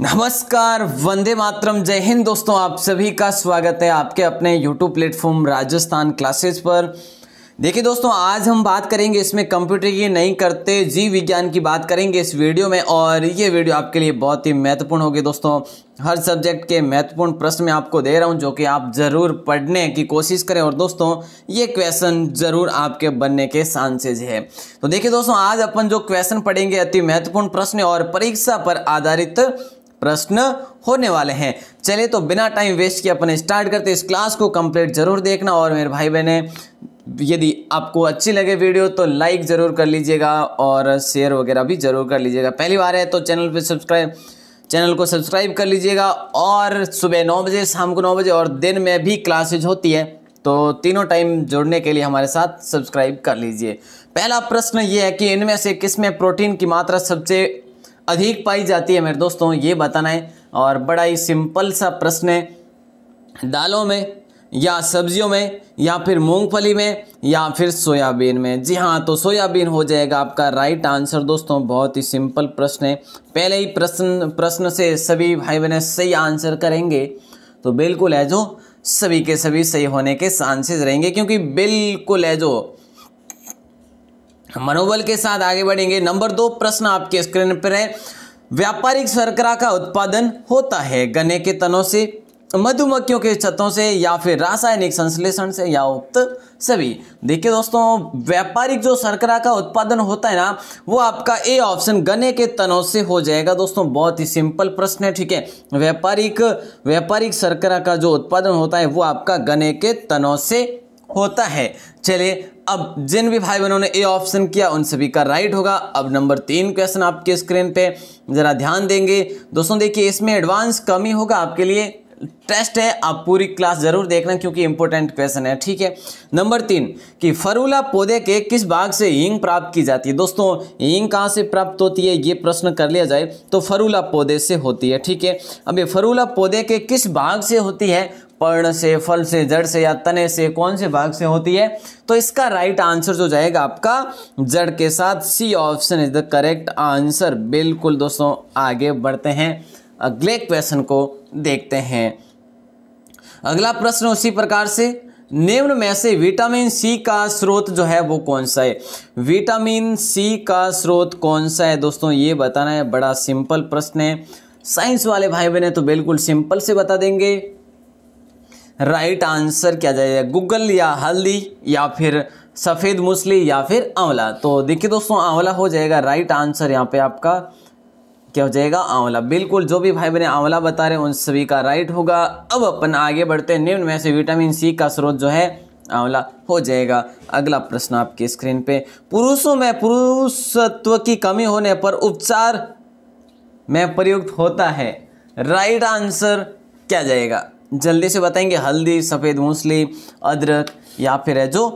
नमस्कार वंदे मातरम जय हिंद दोस्तों आप सभी का स्वागत है आपके अपने यूट्यूब प्लेटफॉर्म राजस्थान क्लासेस पर देखिए दोस्तों आज हम बात करेंगे इसमें कंप्यूटर की नहीं करते जीव विज्ञान की बात करेंगे इस वीडियो में और ये वीडियो आपके लिए बहुत ही महत्वपूर्ण होगी दोस्तों हर सब्जेक्ट के महत्वपूर्ण प्रश्न मैं आपको दे रहा हूँ जो कि आप ज़रूर पढ़ने की कोशिश करें और दोस्तों ये क्वेश्चन ज़रूर आपके बनने के चांसेज है तो देखिए दोस्तों आज अपन जो क्वेश्चन पढ़ेंगे अति महत्वपूर्ण प्रश्न और परीक्षा पर आधारित प्रश्न होने वाले हैं चलिए तो बिना टाइम वेस्ट किए अपने स्टार्ट करते इस क्लास को कंप्लीट जरूर देखना और मेरे भाई बहने यदि आपको अच्छी लगे वीडियो तो लाइक ज़रूर कर लीजिएगा और शेयर वगैरह भी ज़रूर कर लीजिएगा पहली बार है तो चैनल पे सब्सक्राइब चैनल को सब्सक्राइब कर लीजिएगा और सुबह नौ बजे शाम को नौ बजे और दिन में भी क्लासेज होती है तो तीनों टाइम जुड़ने के लिए हमारे साथ सब्सक्राइब कर लीजिए पहला प्रश्न ये है कि इनमें से किस में प्रोटीन की मात्रा सबसे अधिक पाई जाती है मेरे दोस्तों ये बताना है और बड़ा ही सिंपल सा प्रश्न है दालों में या सब्जियों में या फिर मूंगफली में या फिर सोयाबीन में जी हाँ तो सोयाबीन हो जाएगा आपका राइट आंसर दोस्तों बहुत ही सिंपल प्रश्न है पहले ही प्रश्न प्रश्न से सभी भाई बहन सही आंसर करेंगे तो बिल्कुल है जो सभी के सभी सही होने के चांसेस रहेंगे क्योंकि बिल्कुल है जो मनोबल के साथ आगे बढ़ेंगे नंबर दो प्रश्न आपके स्क्रीन पर है व्यापारिक शर्करा का उत्पादन होता है गन्ने के तनों से मधुमक्खियों के छतों से या फिर रासायनिक संश्लेषण से या उक्त सभी देखिए दोस्तों व्यापारिक जो शर्करा का उत्पादन होता है ना वो आपका ए ऑप्शन गन्ने के तनों से हो जाएगा दोस्तों बहुत ही सिंपल प्रश्न है ठीक है व्यापारिक व्यापारिक शर्करा का जो उत्पादन होता है वो आपका गन्ने के तनों से होता है चलिए अब जिन भी भाई बहनों ने ए ऑप्शन किया उन सभी का राइट होगा अब नंबर तीन क्वेश्चन आपके स्क्रीन पे ज़रा ध्यान देंगे दोस्तों देखिए इसमें एडवांस कमी होगा आपके लिए टेस्ट है आप पूरी क्लास जरूर देखना क्योंकि इंपॉर्टेंट क्वेश्चन है ठीक है नंबर तीन कि फरूला पौधे के किस भाग से हींग प्राप्त की जाती है दोस्तों हींग कहाँ से प्राप्त होती है ये प्रश्न कर लिया जाए तो फरूला पौधे से होती है ठीक है अब ये फरूला पौधे के किस भाग से होती है पर्ण से फल से जड़ से या तने से कौन से भाग से होती है तो इसका राइट आंसर जो जाएगा आपका जड़ के साथ C option is the correct answer बिल्कुल दोस्तों आगे बढ़ते हैं अगले क्वेश्चन को देखते हैं अगला प्रश्न उसी प्रकार से निम्न में से विटामिन सी का स्रोत जो है वो कौन सा है विटामिन सी का स्रोत कौन सा है दोस्तों ये बताना है बड़ा सिंपल प्रश्न है साइंस वाले भाई बहने तो बिल्कुल सिंपल से बता देंगे राइट आंसर क्या जाएगा गूगल या हल्दी या फिर सफ़ेद मूसली या फिर आंवला तो देखिए दोस्तों आंवला हो जाएगा राइट आंसर यहाँ पे आपका क्या हो जाएगा आंवला बिल्कुल जो भी भाई बहने आंवला बता रहे हैं उन सभी का राइट होगा अब अपन आगे बढ़ते हैं निम्न में से विटामिन सी का स्रोत जो है आंवला हो जाएगा अगला प्रश्न आपकी स्क्रीन पे पुरुषों में पुरुषत्व की कमी होने पर उपचार में प्रयुक्त होता है राइट आंसर क्या जाएगा जल्दी से बताएंगे हल्दी सफ़ेद मूसली अदरक या फिर है जो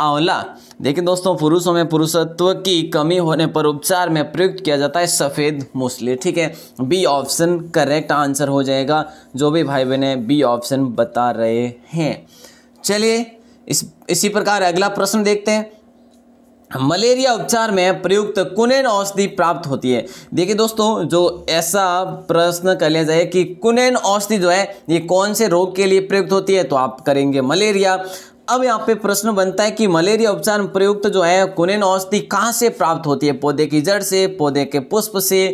आंवला देखिए दोस्तों पुरुषों में पुरुषत्व की कमी होने पर उपचार में प्रयुक्त किया जाता है सफ़ेद मूसली ठीक है बी ऑप्शन करेक्ट आंसर हो जाएगा जो भी भाई बहने बी ऑप्शन बता रहे हैं चलिए इस इसी प्रकार अगला प्रश्न देखते हैं मलेरिया उपचार में प्रयुक्त कुनेन औषधि प्राप्त होती है देखिए दोस्तों जो ऐसा प्रश्न कर लिया जाए कि कुनेन औषधि जो है ये कौन से रोग के लिए प्रयुक्त होती है तो आप करेंगे मलेरिया अब यहाँ पे प्रश्न बनता है कि मलेरिया उपचार में प्रयुक्त जो है कुनेन औषधि कहाँ से प्राप्त होती है पौधे की जड़ से पौधे के पुष्प से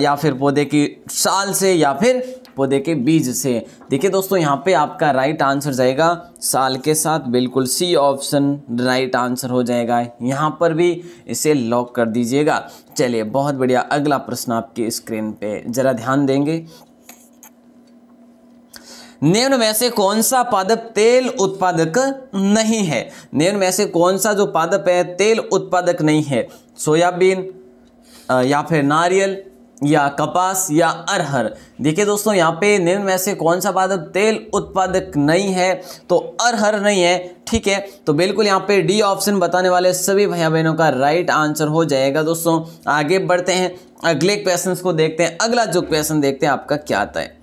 या फिर पौधे की साल से या फिर पौधे के बीज से देखिए दोस्तों यहाँ पे आपका राइट आंसर जाएगा साल के साथ बिल्कुल सी ऑप्शन राइट आंसर हो जाएगा यहाँ पर भी इसे लॉक कर दीजिएगा चलिए बहुत बढ़िया अगला प्रश्न आपकी स्क्रीन पे ज़रा ध्यान देंगे निम्न में से कौन सा पादप तेल उत्पादक नहीं है निम्न में से कौन सा जो पादप है तेल उत्पादक नहीं है सोयाबीन या फिर नारियल या कपास या अरहर देखिए दोस्तों यहाँ पे निम्न में से कौन सा पादप तेल उत्पादक नहीं है तो अरहर नहीं है ठीक है तो बिल्कुल यहाँ पे डी ऑप्शन बताने वाले सभी भैया बहनों का राइट आंसर हो जाएगा दोस्तों आगे बढ़ते हैं अगले क्वेश्चन को देखते हैं अगला जो क्वेश्चन देखते हैं आपका क्या आता है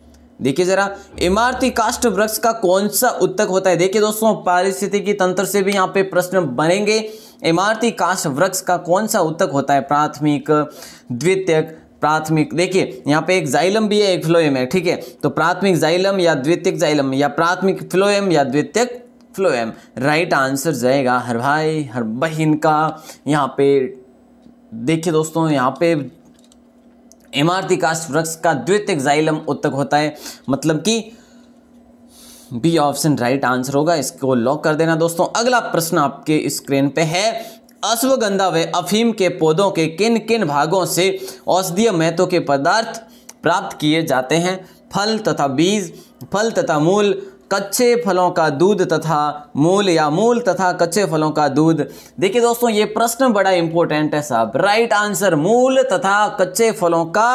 देखिए जरा इमारती काष्ट वृक्ष का कौन सा उत्तक होता है देखिए दोस्तों पारिस्थितिकी तंत्र से भी यहाँ पे प्रश्न बनेंगे इमारती काष्ट वृक्ष का कौन सा उत्तक होता है प्राथमिक द्वितीयक प्राथमिक देखिए यहाँ पे एक जाइलम भी है एक फ्लोएम है ठीक है तो प्राथमिक जाइलम या द्वितीयक जाइलम या प्राथमिक फ्लोएम या द्वितीयक फ्लोएम राइट आंसर जाएगा हर भाई हर बहन का यहाँ पे देखिए दोस्तों यहाँ पे इमारती कास्ट वृक्ष का द्वितीय जाइलम उत्तक होता है मतलब कि बी ऑप्शन राइट आंसर होगा इसको लॉक कर देना दोस्तों अगला प्रश्न आपके स्क्रीन पे है अश्वगंधा व अफीम के पौधों के किन किन भागों से औषधीय महत्व के पदार्थ प्राप्त किए जाते हैं फल तथा बीज फल तथा मूल कच्चे फलों का दूध तथा मूल या मूल तथा कच्चे फलों का दूध देखिए दोस्तों ये प्रश्न बड़ा इंपॉर्टेंट है साहब राइट आंसर मूल तथा कच्चे फलों का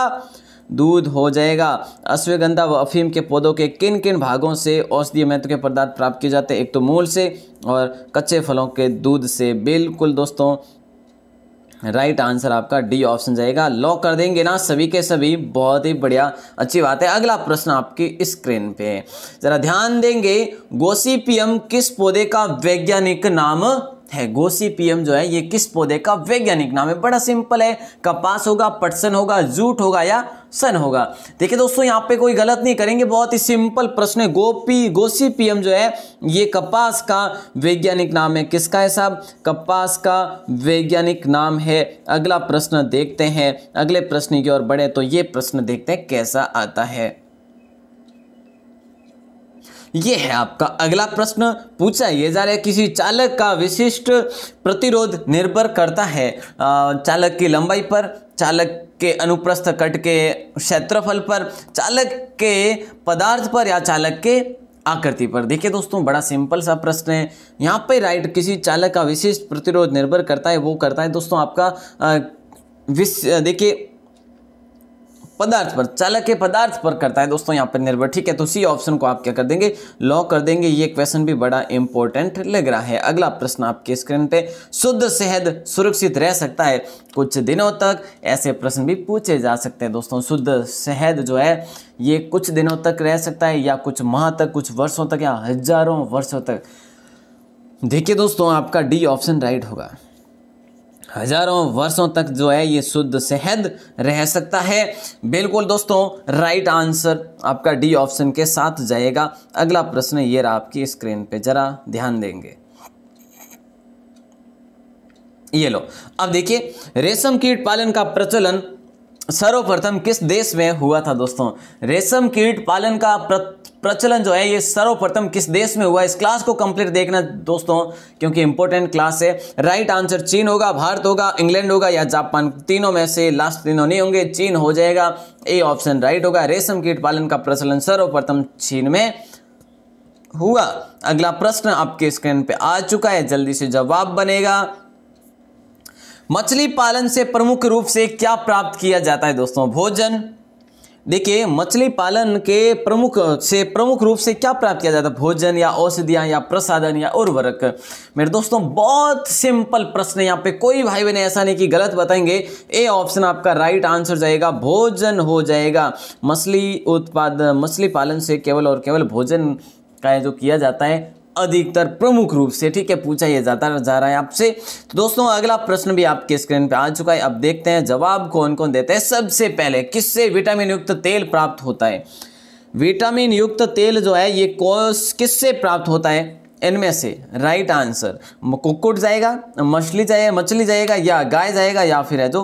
दूध हो जाएगा अश्वगंधा व अफीम के पौधों के किन किन भागों से औषधीय महत्व के पदार्थ प्राप्त किए जाते हैं एक तो मूल से और कच्चे फलों के दूध से बिल्कुल दोस्तों राइट right आंसर आपका डी ऑप्शन जाएगा लॉक कर देंगे ना सभी के सभी बहुत ही बढ़िया अच्छी बात है अगला प्रश्न आपकी स्क्रीन पे है जरा ध्यान देंगे गोसीपियम किस पौधे का वैज्ञानिक नाम है पीएम जो है ये किस पौधे का वैज्ञानिक नाम है बड़ा सिंपल है कपास होगा पटसन होगा जूट होगा या सन होगा देखिए दोस्तों यहाँ पे कोई गलत नहीं करेंगे बहुत ही सिंपल प्रश्न है गोपी गोसीपीएम जो है ये कपास का वैज्ञानिक नाम है किसका है साहब कपास का वैज्ञानिक नाम है अगला प्रश्न देखते हैं अगले प्रश्न की ओर बढ़े तो ये प्रश्न देखते हैं कैसा आता है ये है आपका अगला प्रश्न पूछा यह जा रहा है किसी चालक का विशिष्ट प्रतिरोध निर्भर करता है चालक की लंबाई पर चालक के अनुप्रस्थ कट के क्षेत्रफल पर चालक के पदार्थ पर या चालक के आकृति पर देखिए दोस्तों बड़ा सिंपल सा प्रश्न है यहाँ पे राइट किसी चालक का विशिष्ट प्रतिरोध निर्भर करता है वो करता है दोस्तों आपका विश देखिए पदार्थ पर चालक के पदार्थ पर करता है दोस्तों यहाँ पर निर्भर ठीक है तो सी ऑप्शन को आप क्या कर देंगे लॉ कर देंगे ये क्वेश्चन भी बड़ा इंपॉर्टेंट लग रहा है अगला प्रश्न आपके स्क्रीन पे शुद्ध शहद सुरक्षित रह सकता है कुछ दिनों तक ऐसे प्रश्न भी पूछे जा सकते हैं दोस्तों शुद्ध शहद जो है ये कुछ दिनों तक रह सकता है या कुछ माह तक कुछ वर्षों तक या हजारों वर्षों तक देखिए दोस्तों आपका डी ऑप्शन राइट होगा हजारों वर्षों तक जो है ये शुद्ध शहद रह सकता है बिल्कुल दोस्तों राइट आंसर आपका डी ऑप्शन के साथ जाएगा अगला प्रश्न ये रहा आपकी स्क्रीन पे जरा ध्यान देंगे ये लो अब देखिए रेशम कीट पालन का प्रचलन सर्वप्रथम किस देश में हुआ था दोस्तों रेशम कीट पालन का प्रचलन जो है ये सर्वप्रथम किस देश में हुआ इस क्लास को कंप्लीट देखना दोस्तों क्योंकि इंपॉर्टेंट क्लास है राइट आंसर चीन होगा भारत होगा इंग्लैंड होगा या जापान तीनों में से लास्ट तीनों नहीं होंगे चीन हो जाएगा ए ऑप्शन राइट होगा रेशम कीट पालन का प्रचलन सर्वप्रथम चीन में हुआ अगला प्रश्न आपके स्क्रीन पे आ चुका है जल्दी से जवाब बनेगा मछली पालन से प्रमुख रूप से क्या प्राप्त किया जाता है दोस्तों भोजन देखिए मछली पालन के प्रमुख से प्रमुख रूप से क्या प्राप्त किया जाता है भोजन या औषधियाँ या प्रसाधन या उर्वरक मेरे दोस्तों बहुत सिंपल प्रश्न यहाँ पे कोई भाई बहन ऐसा नहीं कि गलत बताएंगे ए ऑप्शन आपका राइट आंसर जाएगा भोजन हो जाएगा मछली उत्पाद मछली पालन से केवल और केवल भोजन का जो किया जाता है अधिकतर प्रमुख रूप से ठीक है पूछा ये जाता जा रहा है आपसे तो दोस्तों अगला प्रश्न भी आपके स्क्रीन पे आ चुका है अब देखते हैं जवाब कौन कौन देते हैं सबसे पहले किससे विटामिन युक्त तेल प्राप्त होता है विटामिन युक्त तेल जो है ये किससे प्राप्त होता है इनमें से राइट आंसर कुक्कुट जाएगा मछली जाएगा मछली जाएगा या गाय जाएगा या फिर है जो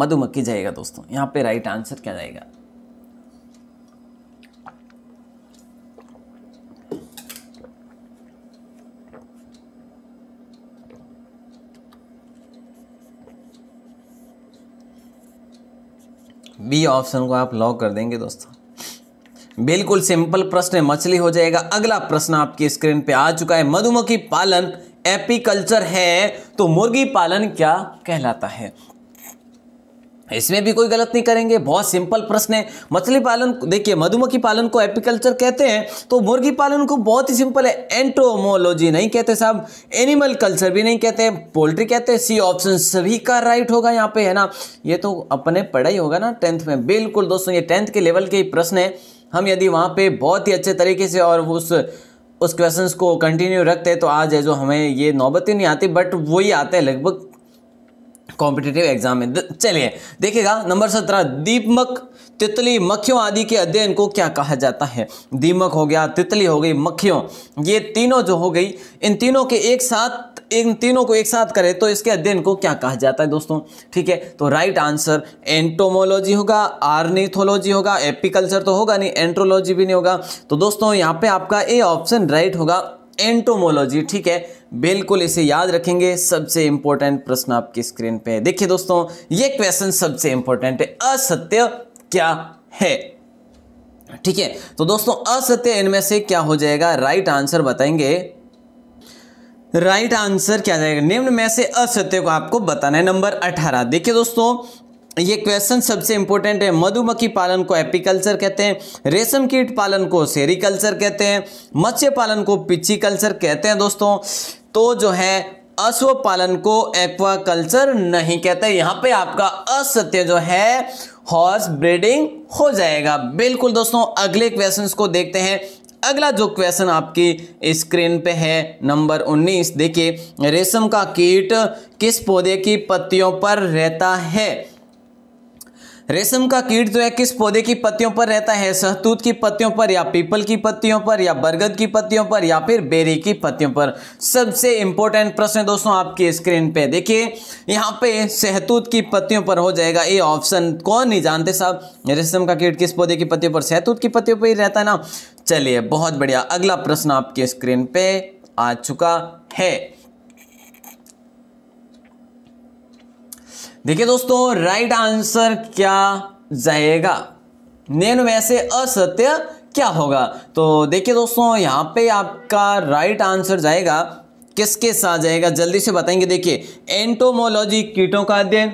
मधुमक्खी जाएगा दोस्तों यहाँ पे राइट आंसर क्या जाएगा बी ऑप्शन को आप लॉक कर देंगे दोस्तों बिल्कुल सिंपल प्रश्न है मछली हो जाएगा अगला प्रश्न आपकी स्क्रीन पे आ चुका है मधुमक्खी पालन एपीकल्चर है तो मुर्गी पालन क्या कहलाता है इसमें भी कोई गलत नहीं करेंगे बहुत सिंपल प्रश्न है मछली पालन देखिए मधुमक्खी पालन को एपिकल्चर कहते हैं तो मुर्गी पालन को बहुत ही सिंपल है एंटोमोलॉजी नहीं कहते साहब एनिमल कल्चर भी नहीं कहते पोल्ट्री कहते हैं सी ऑप्शन सभी का राइट होगा यहाँ पे है ना ये तो अपने पढ़ाई होगा ना टेंथ में बिल्कुल दोस्तों ये टेंथ के लेवल के ही प्रश्न है हम यदि वहाँ पर बहुत ही अच्छे तरीके से और उस उस क्वेश्चंस को कंटिन्यू रखते हैं तो आज है जो हमें ये नौबत ही नहीं आती बट वही आते हैं लगभग कॉम्पिटेटिव एग्जाम में चलिए देखिएगा नंबर सत्रह दीपमक तितली मक्खियों आदि के अध्ययन को क्या कहा जाता है दीमक हो गया तितली हो गई मक्खियों ये तीनों जो हो गई इन तीनों के एक साथ इन तीनों को एक साथ करें तो इसके अध्ययन को क्या कहा जाता है दोस्तों ठीक है तो राइट आंसर एंटोमोलॉजी होगा आर्निथोलॉजी होगा एपिकल्चर तो होगा नहीं एंट्रोलॉजी भी नहीं होगा तो दोस्तों यहाँ पर आपका ए ऑप्शन राइट होगा एंटोमोलॉजी ठीक है बिल्कुल इसे याद रखेंगे सबसे इंपॉर्टेंट प्रश्न आपकी स्क्रीन पे है देखिए दोस्तों ये क्वेश्चन सबसे इंपॉर्टेंट है असत्य क्या है ठीक है तो दोस्तों असत्य इनमें से क्या हो जाएगा राइट आंसर बताएंगे राइट right आंसर क्या जाएगा निम्न में से असत्य को आपको बताना है नंबर 18 देखिए दोस्तों ये क्वेश्चन सबसे इंपॉर्टेंट है मधुमक्खी पालन को एपिकल्चर कहते हैं रेशम कीट पालन को सेरिकल्चर कहते हैं मत्स्य पालन को पिची कल्चर कहते हैं दोस्तों तो जो है अश्व पालन को एक्वा कल्चर नहीं कहते यहाँ पे आपका असत्य जो है हॉर्स ब्रीडिंग हो जाएगा बिल्कुल दोस्तों अगले क्वेश्चन को देखते हैं अगला जो क्वेश्चन आपकी स्क्रीन पे है नंबर 19 देखिए रेशम का कीट किस पौधे की पत्तियों पर रहता है रेशम का कीट जो है किस पौधे की पत्तियों पर रहता है सहतूत की पत्तियों पर या पीपल की पत्तियों पर या बरगद की पत्तियों पर या फिर बेरी की पत्तियों पर सबसे इंपॉर्टेंट प्रश्न दोस्तों आपकी स्क्रीन पे देखिए यहाँ पे सहतूत की पत्तियों पर हो जाएगा ये ऑप्शन कौन नहीं जानते साहब रेशम का कीट किस पौधे की पत्तियों पर सहतूत की पत्तियों पर ही रहता है ना चलिए बहुत बढ़िया अगला प्रश्न आपकी स्क्रीन पे आ चुका है देखिए दोस्तों राइट आंसर क्या जाएगा नैन में से असत्य क्या होगा तो देखिए दोस्तों यहाँ पे आपका राइट आंसर जाएगा किसके साथ जाएगा जल्दी से बताएंगे देखिए एंटोमोलॉजी कीटों का अध्ययन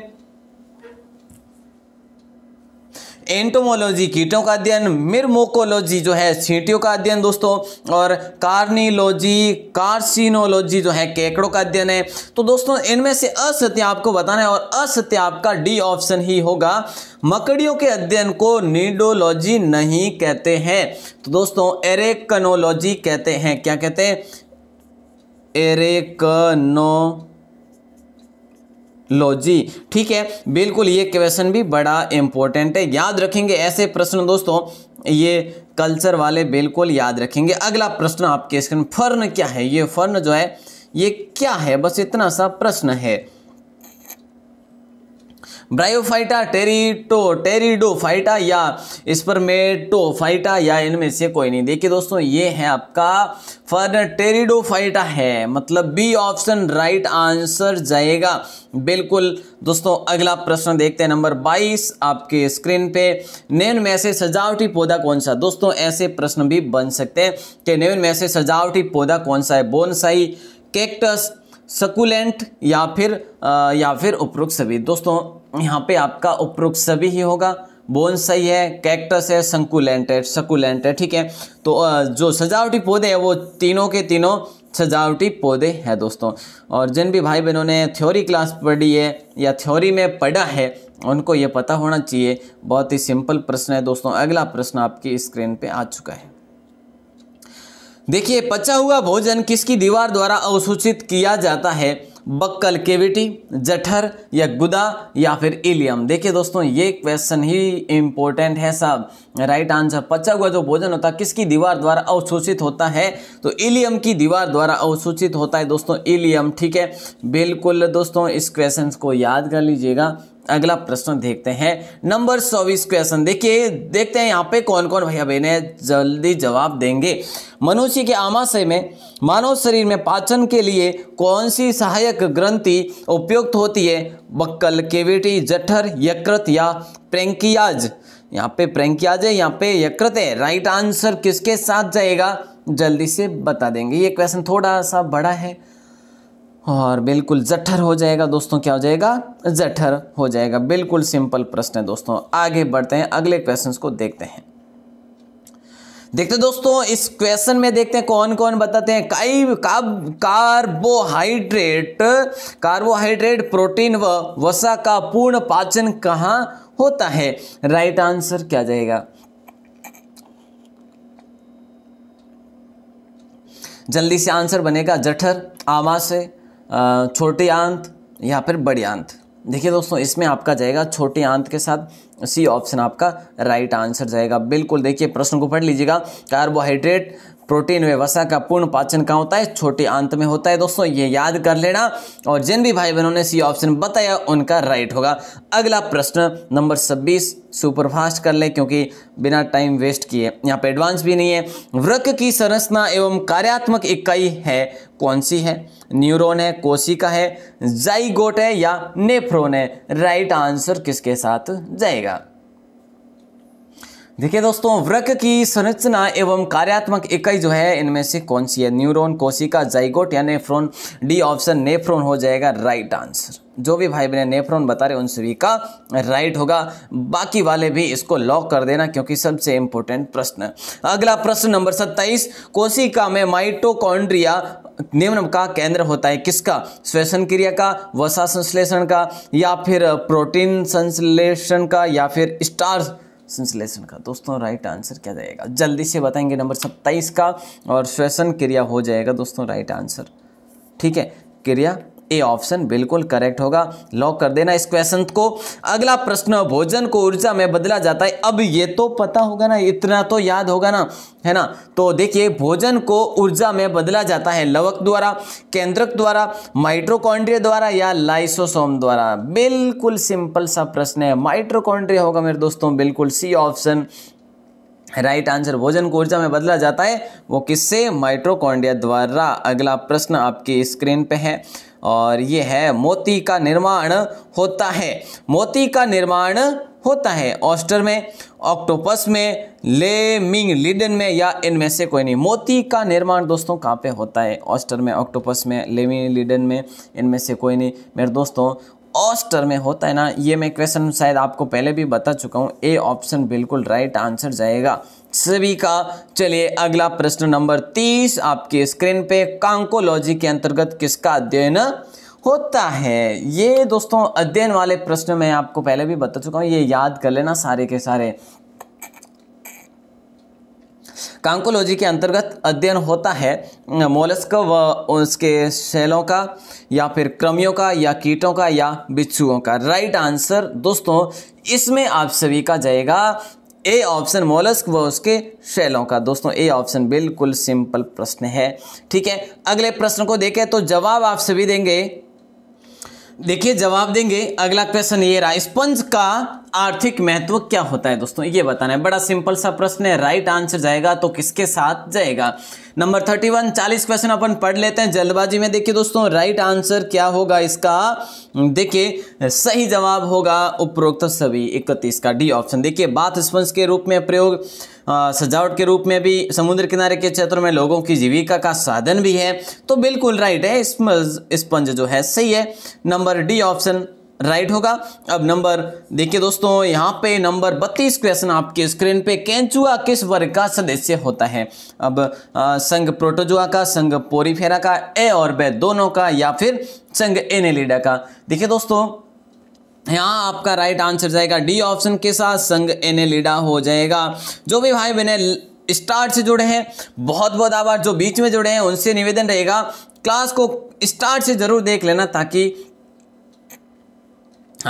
एंटोमोलॉजी कीटों का अध्ययन मिर्मोकोलॉजी जो है सीटियों का अध्ययन दोस्तों और कार्निलोजी कार्सिनोलॉजी जो है केकड़ों का अध्ययन है तो दोस्तों इनमें से असत्य आपको बताना है और असत्य आपका डी ऑप्शन ही होगा मकड़ियों के अध्ययन को नीडोलॉजी नहीं कहते हैं तो दोस्तों एरेकनोलॉजी कहते हैं क्या कहते हैं एरेकनो लॉजी ठीक है बिल्कुल ये क्वेश्चन भी बड़ा इंपॉर्टेंट है याद रखेंगे ऐसे प्रश्न दोस्तों ये कल्चर वाले बिल्कुल याद रखेंगे अगला प्रश्न आपके स्क्रीन फर्न क्या है ये फर्न जो है ये क्या है बस इतना सा प्रश्न है ब्रायोफाइटा टेरिटो फाइटा या फाइटा या इनमें से कोई नहीं देखिए दोस्तों ये है आपका फर्न फाइटा है मतलब बी ऑप्शन राइट आंसर जाएगा बिल्कुल दोस्तों अगला प्रश्न देखते हैं नंबर 22 आपके स्क्रीन पे नेवन में से सजावटी पौधा कौन सा दोस्तों ऐसे प्रश्न भी बन सकते हैं कि नेवन में से सजावटी पौधा कौन सा है बोनसाई कैक्टस सकुलेंट या फिर आ, या फिर उपरोक्त सभी दोस्तों यहाँ पे आपका उपरोक्त सभी ही होगा बोन सही है कैक्टस है संकुलेंट है सकुलेंट है ठीक है तो जो सजावटी पौधे हैं वो तीनों के तीनों सजावटी पौधे हैं दोस्तों और जिन भी भाई बहनों ने थ्योरी क्लास पढ़ी है या थ्योरी में पढ़ा है उनको ये पता होना चाहिए बहुत ही सिंपल प्रश्न है दोस्तों अगला प्रश्न आपकी स्क्रीन पे आ चुका है देखिए पचा हुआ भोजन किसकी दीवार द्वारा अवसूचित किया जाता है बक्कल केविटी जठर या गुदा या फिर इलियम देखिए दोस्तों ये क्वेश्चन ही इम्पोर्टेंट है साहब राइट आंसर पचा हुआ जो भोजन होता है किसकी दीवार द्वारा अवसूचित होता है तो इलियम की दीवार द्वारा अवसूचित होता है दोस्तों इलियम ठीक है बिल्कुल दोस्तों इस क्वेश्चन को याद कर लीजिएगा अगला प्रश्न देखते हैं नंबर चौबीस क्वेश्चन देखिए देखते हैं यहाँ पे कौन कौन भैया बहने जल्दी जवाब देंगे मनुष्य के आमाशय में मानव शरीर में पाचन के लिए कौन सी सहायक ग्रंथि उपयुक्त होती है बक्कल केविटी जठर यकृत या प्रेंकियाज यहाँ पे प्रेंकियाज है यहाँ पे यकृत है राइट आंसर किसके साथ जाएगा जल्दी से बता देंगे ये क्वेश्चन थोड़ा सा बड़ा है और बिल्कुल जठर हो जाएगा दोस्तों क्या हो जाएगा जठर हो जाएगा बिल्कुल सिंपल प्रश्न है दोस्तों आगे बढ़ते हैं अगले क्वेश्चन को देखते हैं देखते दोस्तों इस क्वेश्चन में देखते हैं कौन कौन बताते हैं कई कब कार्बोहाइड्रेट कार्बोहाइड्रेट प्रोटीन व वसा का पूर्ण पाचन कहाँ होता है राइट आंसर क्या जाएगा जल्दी से आंसर बनेगा जठर आमाशय छोटे आंत या फिर बड़े आंत देखिए दोस्तों इसमें आपका जाएगा छोटे आंत के साथ सी ऑप्शन आपका राइट आंसर जाएगा बिल्कुल देखिए प्रश्न को पढ़ लीजिएगा कार्बोहाइड्रेट प्रोटीन व वसा का पूर्ण पाचन कहाँ होता है छोटे अंत में होता है दोस्तों ये याद कर लेना और जिन भी भाई बहनों ने सी ऑप्शन बताया उनका राइट होगा अगला प्रश्न नंबर छब्बीस सुपरफास्ट कर ले क्योंकि बिना टाइम वेस्ट किए यहाँ पे एडवांस भी नहीं है वृक की संरचना एवं कार्यात्मक इकाई है कौन सी है न्यूरोन है कोशिका है जाइगोट है या नेफ्रोन है राइट आंसर किसके साथ जाएगा देखिए दोस्तों वृक की संरचना एवं कार्यात्मक इकाई जो है इनमें से कौन सी है न्यूरॉन कोशिका जाइगोट या नेफ्रॉन डी ऑप्शन नेफ्रॉन हो जाएगा राइट आंसर जो भी भाई बहने नेफ्रॉन बता रहे उन सभी का राइट होगा बाकी वाले भी इसको लॉक कर देना क्योंकि सबसे इंपॉर्टेंट प्रश्न अगला प्रश्न नंबर सत्ताईस कोशिका में माइटोकॉन्ड्रिया निम्न का केंद्र होता है किसका श्वसन क्रिया का वसा संश्लेषण का या फिर प्रोटीन संश्लेषण का या फिर स्टार्स संश्लेषण का दोस्तों राइट आंसर क्या जाएगा जल्दी से बताएंगे नंबर सत्ताईस का और श्वसन क्रिया हो जाएगा दोस्तों राइट आंसर ठीक है क्रिया ए ऑप्शन बिल्कुल करेक्ट होगा लॉक कर देना इस क्वेश्चन को अगला प्रश्न भोजन को ऊर्जा में बदला जाता है अब ये तो पता होगा ना इतना तो याद होगा ना है ना तो देखिए भोजन को ऊर्जा में बदला जाता है लवक द्वारा केंद्रक द्वारा माइट्रोकॉन्ड्रिया द्वारा या लाइसोसोम द्वारा बिल्कुल सिंपल सा प्रश्न है माइट्रोकॉन्ड्रिया होगा मेरे दोस्तों बिल्कुल सी ऑप्शन राइट आंसर भोजन को ऊर्जा में बदला जाता है वो किससे माइट्रोकॉन्ड्रिया द्वारा अगला प्रश्न आपकी स्क्रीन पे है और ये है मोती का निर्माण होता है मोती का निर्माण होता है ऑस्टर में ऑक्टोपस में लेमिंग लिडन में या इनमें से कोई नहीं मोती का निर्माण दोस्तों कहाँ पे होता है ऑस्टर में ऑक्टोपस में मिंग लिडन में इनमें से कोई नहीं मेरे दोस्तों ऑस्टर में होता है ना ये मैं क्वेश्चन शायद आपको पहले भी बता चुका हूँ ए ऑप्शन बिल्कुल राइट आंसर जाएगा सभी का चलिए अगला प्रश्न नंबर तीस आपके स्क्रीन पे कांकोलॉजी के अंतर्गत किसका अध्ययन होता है ये दोस्तों अध्ययन वाले प्रश्न मैं आपको पहले भी बता चुका हूँ ये याद कर लेना सारे के सारे कांकोलॉजी के अंतर्गत अध्ययन होता है मोलस्क व उसके शैलों का या फिर क्रमियों का या कीटों का या बिच्छुओं का राइट आंसर दोस्तों इसमें आप सभी का जाएगा ए ऑप्शन मोलस्क व उसके शैलों का दोस्तों ए ऑप्शन बिल्कुल सिंपल प्रश्न है ठीक है अगले प्रश्न को देखें तो जवाब आप सभी देंगे देखिए जवाब देंगे अगला क्वेश्चन ये रहा स्पंज का आर्थिक महत्व क्या होता है दोस्तों ये बताना है बड़ा सिंपल सा प्रश्न है राइट आंसर जाएगा तो किसके साथ जाएगा नंबर थर्टी वन चालीस क्वेश्चन अपन पढ़ लेते हैं जल्दबाजी में देखिए दोस्तों राइट आंसर क्या होगा इसका देखिए सही जवाब होगा उपरोक्त सभी इकतीस का डी ऑप्शन देखिए बाथ स्पंज के रूप में प्रयोग सजावट के रूप में भी समुद्र किनारे के क्षेत्र में लोगों की जीविका का साधन भी है तो बिल्कुल राइट है स्पंज जो है सही है नंबर डी ऑप्शन राइट होगा अब नंबर देखिए दोस्तों यहाँ पे नंबर बत्तीस क्वेश्चन आपके स्क्रीन पे कैंचुआ किस वर्ग का सदस्य होता है अब संघ प्रोटोजुआ का संघ पोरीफेरा का ए और बे दोनों का या फिर संघ एनेलिडा का देखिए दोस्तों यहाँ आपका राइट आंसर जाएगा डी ऑप्शन के साथ संघ एनेलिडा हो जाएगा जो भी भाई बहने स्टार्ट से जुड़े हैं बहुत बहुत आभार जो बीच में जुड़े हैं उनसे निवेदन रहेगा क्लास को स्टार्ट से ज़रूर देख लेना ताकि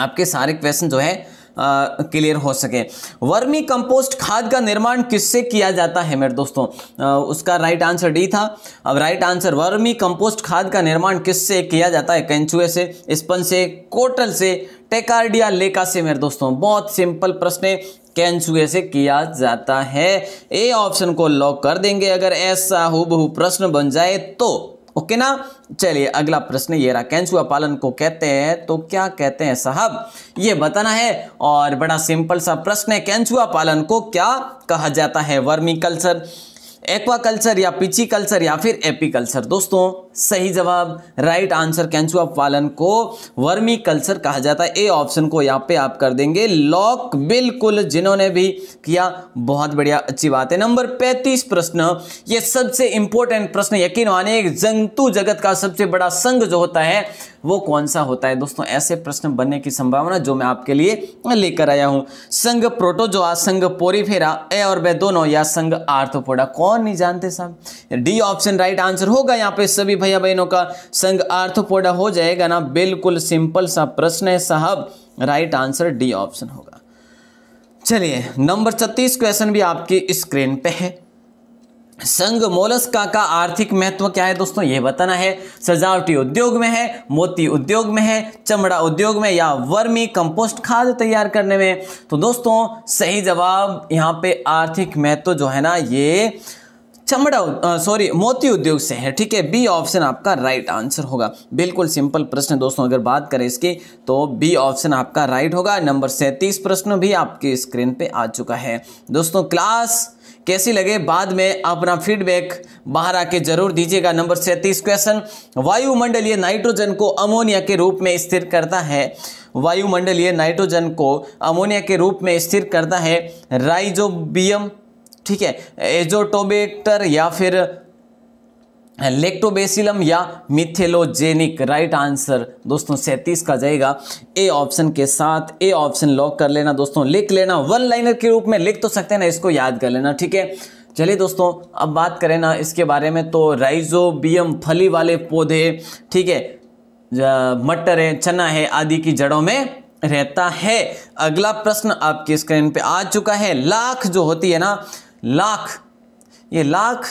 आपके सारे क्वेश्चन जो है क्लियर हो सके वर्मी कंपोस्ट खाद का निर्माण किससे किया जाता है मेरे दोस्तों आ, उसका राइट आंसर डी था अब राइट आंसर वर्मी कंपोस्ट खाद का निर्माण किससे किया जाता है कैंचुए से स्पन से कोटल से टेकार्डिया लेका से मेरे दोस्तों बहुत सिंपल प्रश्न है कैंसुए से किया जाता है ए ऑप्शन को लॉक कर देंगे अगर ऐसा हु प्रश्न बन जाए तो ओके ना चलिए अगला प्रश्न ये रहा कैंसुआ पालन को कहते हैं तो क्या कहते हैं साहब ये बताना है और बड़ा सिंपल सा प्रश्न है कैंसुआ पालन को क्या कहा जाता है वर्मी कल्चर एक्वा कल्चर या पिची कल्चर या फिर एपी कल्चर दोस्तों सही जवाब राइट आंसर कैंसुआ पालन को वर्मी कल्चर कहा जाता है ए ऑप्शन को यहाँ पे आप कर देंगे लॉक बिल्कुल जिन्होंने भी किया बहुत बढ़िया अच्छी बात है नंबर पैंतीस प्रश्न ये सबसे इंपॉर्टेंट प्रश्न यकीन माने एक जंतु जगत का सबसे बड़ा संघ जो होता है वो कौन सा होता है दोस्तों ऐसे प्रश्न बनने की संभावना जो मैं आपके लिए लेकर आया हूं संघ प्रोटोजोआ संघ पोरीफेरा ए और बे दोनों या संघ आर्थोपोडा कौन नहीं जानते साहब डी ऑप्शन राइट आंसर होगा यहाँ पे सभी भैया बहनों का संग आर्थोपोडा हो जाएगा ना बिल्कुल सिंपल सा प्रश्न है साहब राइट आंसर डी ऑप्शन होगा चलिए नंबर छत्तीस क्वेश्चन भी आपकी स्क्रीन पे है संघ मोलस्का का आर्थिक महत्व क्या है दोस्तों ये बताना है सजावटी उद्योग में है मोती उद्योग में है चमड़ा उद्योग में या वर्मी कंपोस्ट खाद तैयार करने में तो दोस्तों सही जवाब यहाँ पे आर्थिक महत्व जो है ना ये चमड़ा सॉरी मोती उद्योग से है ठीक है बी ऑप्शन आपका राइट आंसर होगा बिल्कुल सिंपल प्रश्न दोस्तों अगर बात करें इसकी तो बी ऑप्शन आपका राइट होगा नंबर सैंतीस प्रश्न भी आपके स्क्रीन पे आ चुका है दोस्तों क्लास कैसी लगे बाद में अपना फीडबैक बाहर आके जरूर दीजिएगा नंबर सैंतीस क्वेश्चन वायुमंडलीय नाइट्रोजन को अमोनिया के रूप में स्थिर करता है वायुमंडलीय नाइट्रोजन को अमोनिया के रूप में स्थिर करता है राइजोबियम ठीक है एजोटोबेक्टर या फिर लेक्टोबेसिलम या मिथेलोजेनिक राइट आंसर दोस्तों सैंतीस का जाएगा ए ऑप्शन के साथ ए ऑप्शन लॉक कर लेना दोस्तों लिख लेना वन लाइनर के रूप में लिख तो सकते हैं ना इसको याद कर लेना ठीक है चलिए दोस्तों अब बात करें ना इसके बारे में तो राइजोबियम फली वाले पौधे ठीक है मटर है चना है आदि की जड़ों में रहता है अगला प्रश्न आपकी स्क्रीन पे आ चुका है लाख जो होती है ना लाख ये लाख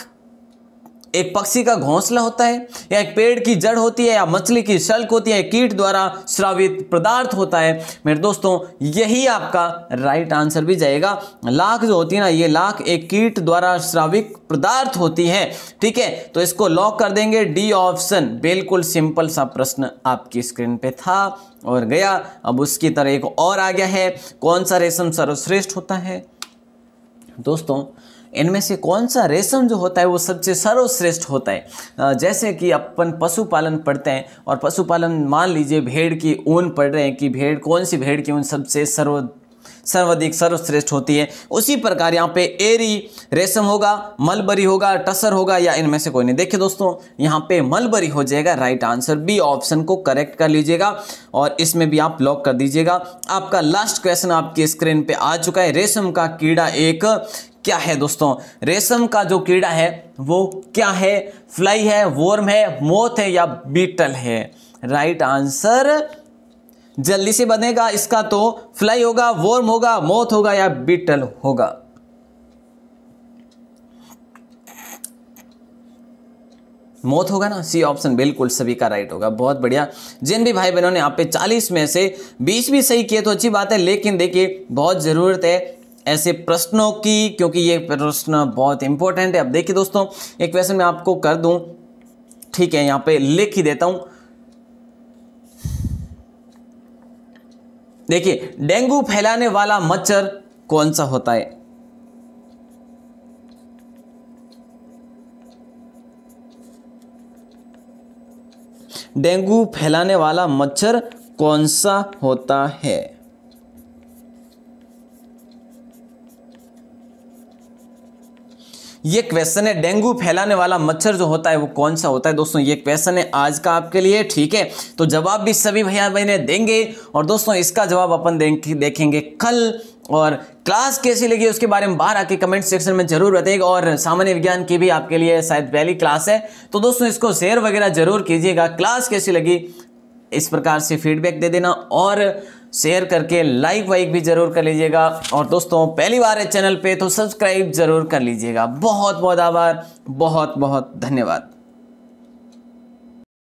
एक पक्षी का घोंसला होता है या एक पेड़ की जड़ होती है या मछली की शल्क होती है कीट द्वारा श्रावित पदार्थ होता है मेरे दोस्तों यही आपका राइट आंसर भी जाएगा लाख जो होती है ना ये लाख एक कीट द्वारा श्राविक पदार्थ होती है ठीक है तो इसको लॉक कर देंगे डी ऑप्शन बिल्कुल सिंपल सा प्रश्न आपकी स्क्रीन पे था और गया अब उसकी तरह एक और आ गया है कौन सा रेशम सर्वश्रेष्ठ होता है दोस्तों इनमें से कौन सा रेशम जो होता है वो सबसे सर्वश्रेष्ठ होता है जैसे कि अपन पशुपालन पढ़ते हैं और पशुपालन मान लीजिए भेड़ की ऊन पढ़ रहे हैं कि भेड़ कौन सी भेड़ की ऊन सबसे सर्व सर्वाधिक सर्वश्रेष्ठ होती है उसी प्रकार यहाँ पे एरी रेशम होगा मलबरी होगा टसर होगा या इनमें से कोई नहीं देखिए दोस्तों यहाँ पे मलबरी हो जाएगा राइट आंसर बी ऑप्शन को करेक्ट कर लीजिएगा और इसमें भी आप लॉक कर दीजिएगा आपका लास्ट क्वेश्चन आपकी स्क्रीन पर आ चुका है रेशम का कीड़ा एक क्या है दोस्तों रेशम का जो कीड़ा है वो क्या है फ्लाई है वॉर्म है मोथ है या बीटल है राइट आंसर जल्दी से बनेगा इसका तो फ्लाई होगा वॉर्म होगा मौत होगा या बीटल होगा मौत होगा ना सी ऑप्शन बिल्कुल सभी का राइट होगा बहुत बढ़िया जिन भी भाई बहनों ने आप पे 40 में से 20 भी सही किए तो अच्छी बात है लेकिन देखिए बहुत ज़रूरत है ऐसे प्रश्नों की क्योंकि ये प्रश्न बहुत इंपॉर्टेंट है अब देखिए दोस्तों एक क्वेश्चन मैं आपको कर दूं ठीक है यहाँ पे लिख ही देता हूँ देखिए डेंगू फैलाने वाला मच्छर कौन सा होता है डेंगू फैलाने वाला मच्छर कौन सा होता है ये क्वेश्चन है डेंगू फैलाने वाला मच्छर जो होता है वो कौन सा होता है दोस्तों ये क्वेश्चन है आज का आपके लिए ठीक है तो जवाब भी सभी भैया बहने देंगे और दोस्तों इसका जवाब अपन देखेंगे कल और क्लास कैसी लगी उसके बारे में बाहर आके कमेंट सेक्शन में जरूर बताइएगा और सामान्य विज्ञान की भी आपके लिए शायद पहली क्लास है तो दोस्तों इसको शेयर वगैरह जरूर कीजिएगा क्लास कैसी लगी इस प्रकार से फीडबैक दे देना और शेयर करके लाइक वाइक भी ज़रूर कर लीजिएगा और दोस्तों पहली बार है चैनल पे तो सब्सक्राइब ज़रूर कर लीजिएगा बहुत बहुत आभार बहुत बहुत धन्यवाद